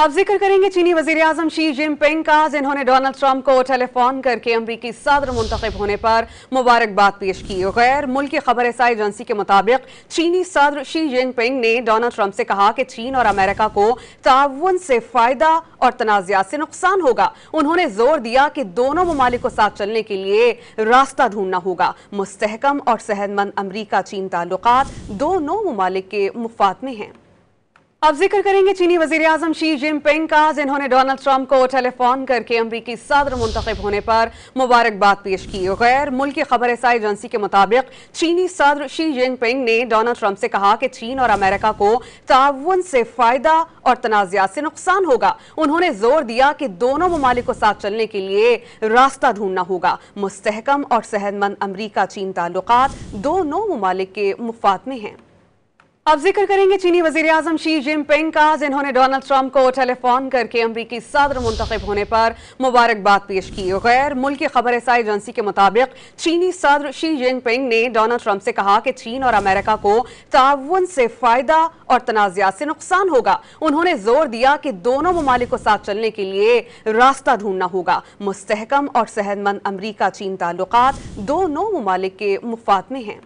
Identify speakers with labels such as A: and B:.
A: अब जिक्र करेंगे चीनी वजीर आजम शी जिनपिंग का जिन्होंने डोनाल्ड ट्रंप को टेलीफोन करके अमरीकी सदर मुंतब होने पर मुबारकबाद पेश की गैर मुल्क खबर ऐसा एजेंसी के मुताबिक चीनी सदर शी जिनपिंग ने डोनाल्ड ट्रंप से कहा कि चीन और अमेरिका को ताउन से फायदा और तनाज़ात से नुकसान होगा उन्होंने जोर दिया कि दोनों ममालिक को साथ चलने के लिए रास्ता ढूंढना होगा मुस्तकम और सेहतमंद अमरीका चीन ताल्लुक दोनों ममालिक के मुफाद में हैं अब जिक्र करेंगे चीनी वजीर अजम शी जिनपिंग का जिन्होंने डोनाल्ड ट्रंप को टेलीफोन करके अमरीकी सदर मुंतब होने पर मुबारकबाद पेश की गैर मुल्की खबर ऐसा एजेंसी के मुताबिक चीनी सदर शी जिनपिंग ने डोनाल्ड ट्रंप से कहा कि चीन और अमेरिका को ताउन से फ़ायदा और तनाज़ात से नुकसान होगा उन्होंने जोर दिया कि दोनों ममालिक को साथ चलने के लिए रास्ता ढूंढना होगा मुस्तकम और सेहतमंद अमरीका चीन ताल्लुक दोनों ममालिक के मुफात में हैं अब जिक्र करेंगे चीनी वजीर आजम शी जिनपिंग का जिन्होंने डोनाल्ड ट्रंप को टेलीफोन करके अमरीकी सदर मुंतब होने पर मुबारकबाद पेश की गैर मुल्की खबर ऐसा एजेंसी के मुताबिक चीनी सदर शी जिनपिंग ने डोनाल्ड ट्रंप से कहा कि चीन और अमेरिका को ताउन से फायदा और तनाज़ात से नुकसान होगा उन्होंने जोर दिया कि दोनों ममालिक को साथ चलने के लिए रास्ता ढूंढना होगा मुस्तकम और सेहतमंद अमरीका चीन ताल्लुक दोनों ममालिक के मुफात में हैं